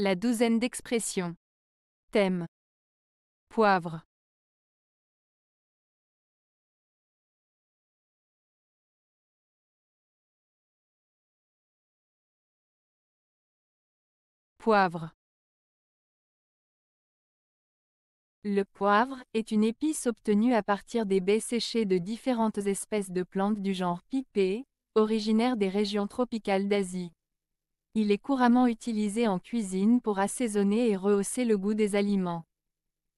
La douzaine d'expressions. Thème. Poivre. Poivre. Le poivre est une épice obtenue à partir des baies séchées de différentes espèces de plantes du genre pipée, originaires des régions tropicales d'Asie. Il est couramment utilisé en cuisine pour assaisonner et rehausser le goût des aliments.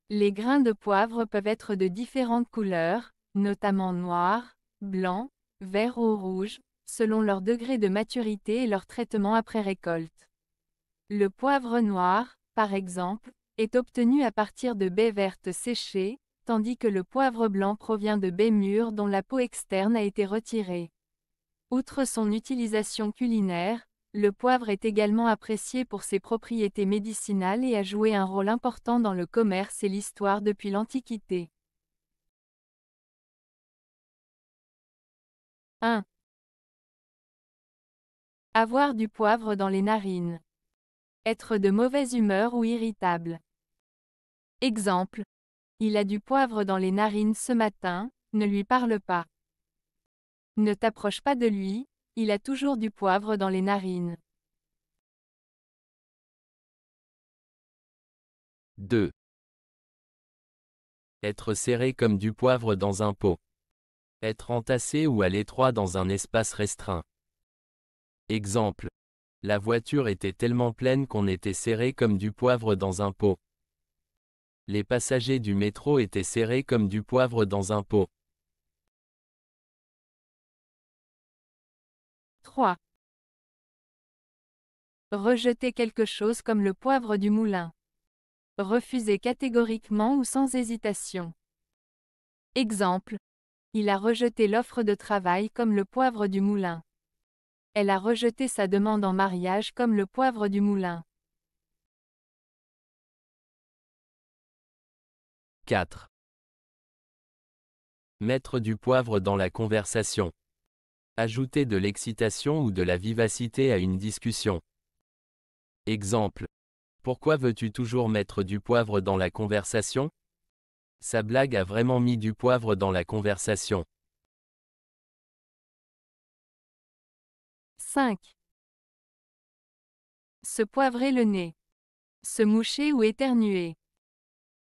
Les grains de poivre peuvent être de différentes couleurs, notamment noir, blanc, vert ou rouge, selon leur degré de maturité et leur traitement après récolte. Le poivre noir, par exemple, est obtenu à partir de baies vertes séchées, tandis que le poivre blanc provient de baies mûres dont la peau externe a été retirée. Outre son utilisation culinaire, le poivre est également apprécié pour ses propriétés médicinales et a joué un rôle important dans le commerce et l'histoire depuis l'Antiquité. 1. Avoir du poivre dans les narines. Être de mauvaise humeur ou irritable. Exemple. Il a du poivre dans les narines ce matin, ne lui parle pas. Ne t'approche pas de lui, il a toujours du poivre dans les narines. 2. Être serré comme du poivre dans un pot. Être entassé ou à l'étroit dans un espace restreint. Exemple. La voiture était tellement pleine qu'on était serré comme du poivre dans un pot. Les passagers du métro étaient serrés comme du poivre dans un pot. 3. Rejeter quelque chose comme le poivre du moulin. Refuser catégoriquement ou sans hésitation. Exemple. Il a rejeté l'offre de travail comme le poivre du moulin. Elle a rejeté sa demande en mariage comme le poivre du moulin. 4. Mettre du poivre dans la conversation. Ajouter de l'excitation ou de la vivacité à une discussion. Exemple. Pourquoi veux-tu toujours mettre du poivre dans la conversation Sa blague a vraiment mis du poivre dans la conversation. 5. Se poivrer le nez. Se moucher ou éternuer.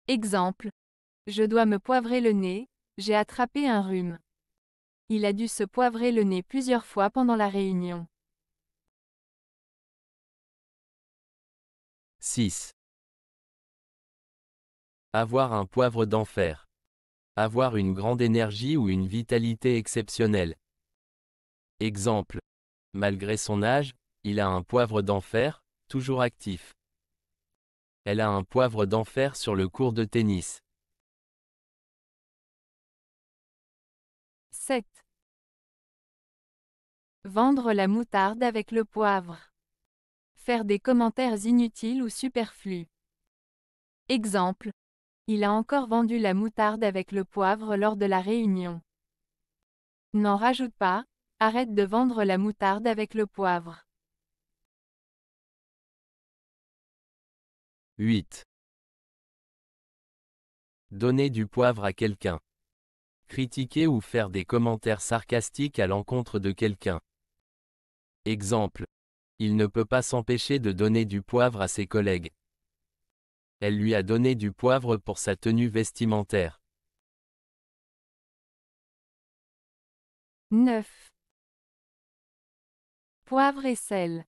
Exemple. Je dois me poivrer le nez, j'ai attrapé un rhume. Il a dû se poivrer le nez plusieurs fois pendant la réunion. 6. Avoir un poivre d'enfer. Avoir une grande énergie ou une vitalité exceptionnelle. Exemple. Malgré son âge, il a un poivre d'enfer, toujours actif. Elle a un poivre d'enfer sur le cours de tennis. 7. Vendre la moutarde avec le poivre. Faire des commentaires inutiles ou superflus. Exemple. Il a encore vendu la moutarde avec le poivre lors de la réunion. N'en rajoute pas, arrête de vendre la moutarde avec le poivre. 8. Donner du poivre à quelqu'un critiquer ou faire des commentaires sarcastiques à l'encontre de quelqu'un. Exemple. Il ne peut pas s'empêcher de donner du poivre à ses collègues. Elle lui a donné du poivre pour sa tenue vestimentaire. 9. Poivre et sel.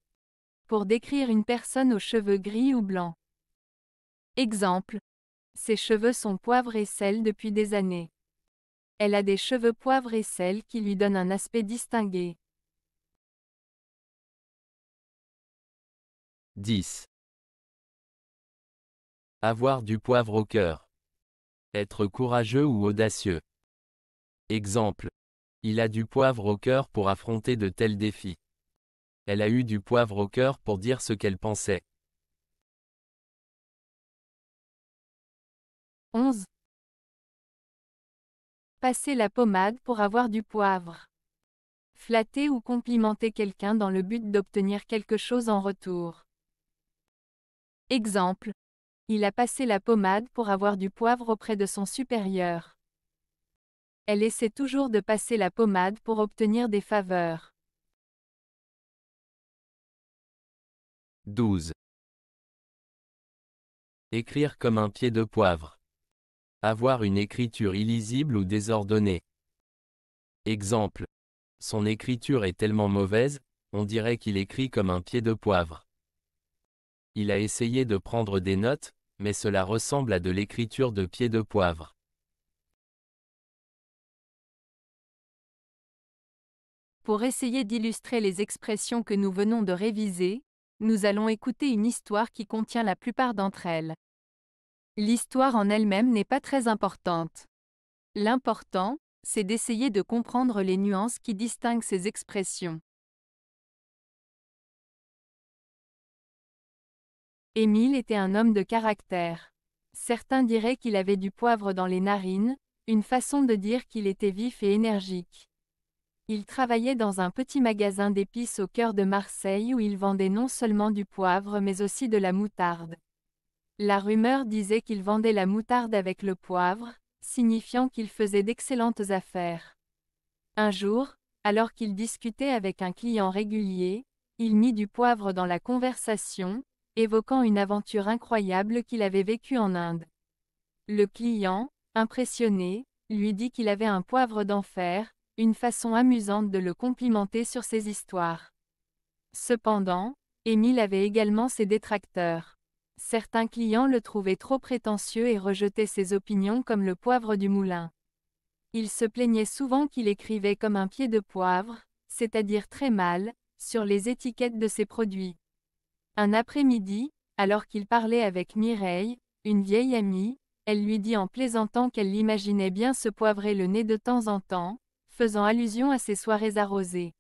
Pour décrire une personne aux cheveux gris ou blancs. Exemple. Ses cheveux sont poivre et sel depuis des années. Elle a des cheveux poivre et sel qui lui donnent un aspect distingué. 10. Avoir du poivre au cœur. Être courageux ou audacieux. Exemple. Il a du poivre au cœur pour affronter de tels défis. Elle a eu du poivre au cœur pour dire ce qu'elle pensait. 11. Passer la pommade pour avoir du poivre. Flatter ou complimenter quelqu'un dans le but d'obtenir quelque chose en retour. Exemple. Il a passé la pommade pour avoir du poivre auprès de son supérieur. Elle essaie toujours de passer la pommade pour obtenir des faveurs. 12. Écrire comme un pied de poivre. Avoir une écriture illisible ou désordonnée. Exemple. Son écriture est tellement mauvaise, on dirait qu'il écrit comme un pied de poivre. Il a essayé de prendre des notes, mais cela ressemble à de l'écriture de pied de poivre. Pour essayer d'illustrer les expressions que nous venons de réviser, nous allons écouter une histoire qui contient la plupart d'entre elles. L'histoire en elle-même n'est pas très importante. L'important, c'est d'essayer de comprendre les nuances qui distinguent ces expressions. Émile était un homme de caractère. Certains diraient qu'il avait du poivre dans les narines, une façon de dire qu'il était vif et énergique. Il travaillait dans un petit magasin d'épices au cœur de Marseille où il vendait non seulement du poivre mais aussi de la moutarde. La rumeur disait qu'il vendait la moutarde avec le poivre, signifiant qu'il faisait d'excellentes affaires. Un jour, alors qu'il discutait avec un client régulier, il mit du poivre dans la conversation, évoquant une aventure incroyable qu'il avait vécue en Inde. Le client, impressionné, lui dit qu'il avait un poivre d'enfer, une façon amusante de le complimenter sur ses histoires. Cependant, Émile avait également ses détracteurs. Certains clients le trouvaient trop prétentieux et rejetaient ses opinions comme le poivre du moulin. Il se plaignait souvent qu'il écrivait comme un pied de poivre, c'est-à-dire très mal, sur les étiquettes de ses produits. Un après-midi, alors qu'il parlait avec Mireille, une vieille amie, elle lui dit en plaisantant qu'elle l'imaginait bien se poivrer le nez de temps en temps, faisant allusion à ses soirées arrosées.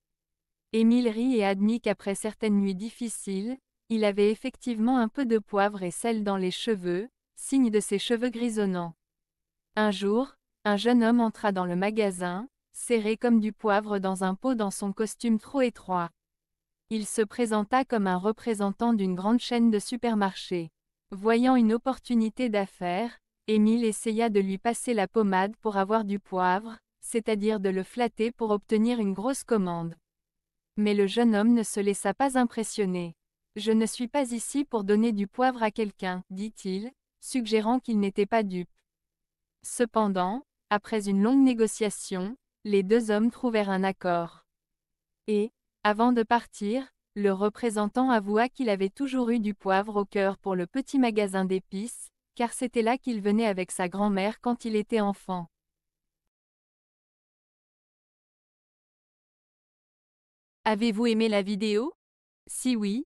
Émile rit et admit qu'après certaines nuits difficiles, il avait effectivement un peu de poivre et sel dans les cheveux, signe de ses cheveux grisonnants. Un jour, un jeune homme entra dans le magasin, serré comme du poivre dans un pot dans son costume trop étroit. Il se présenta comme un représentant d'une grande chaîne de supermarchés. Voyant une opportunité d'affaires, Émile essaya de lui passer la pommade pour avoir du poivre, c'est-à-dire de le flatter pour obtenir une grosse commande. Mais le jeune homme ne se laissa pas impressionner. Je ne suis pas ici pour donner du poivre à quelqu'un, dit-il, suggérant qu'il n'était pas dupe. Cependant, après une longue négociation, les deux hommes trouvèrent un accord. Et, avant de partir, le représentant avoua qu'il avait toujours eu du poivre au cœur pour le petit magasin d'épices, car c'était là qu'il venait avec sa grand-mère quand il était enfant. Avez-vous aimé la vidéo Si oui,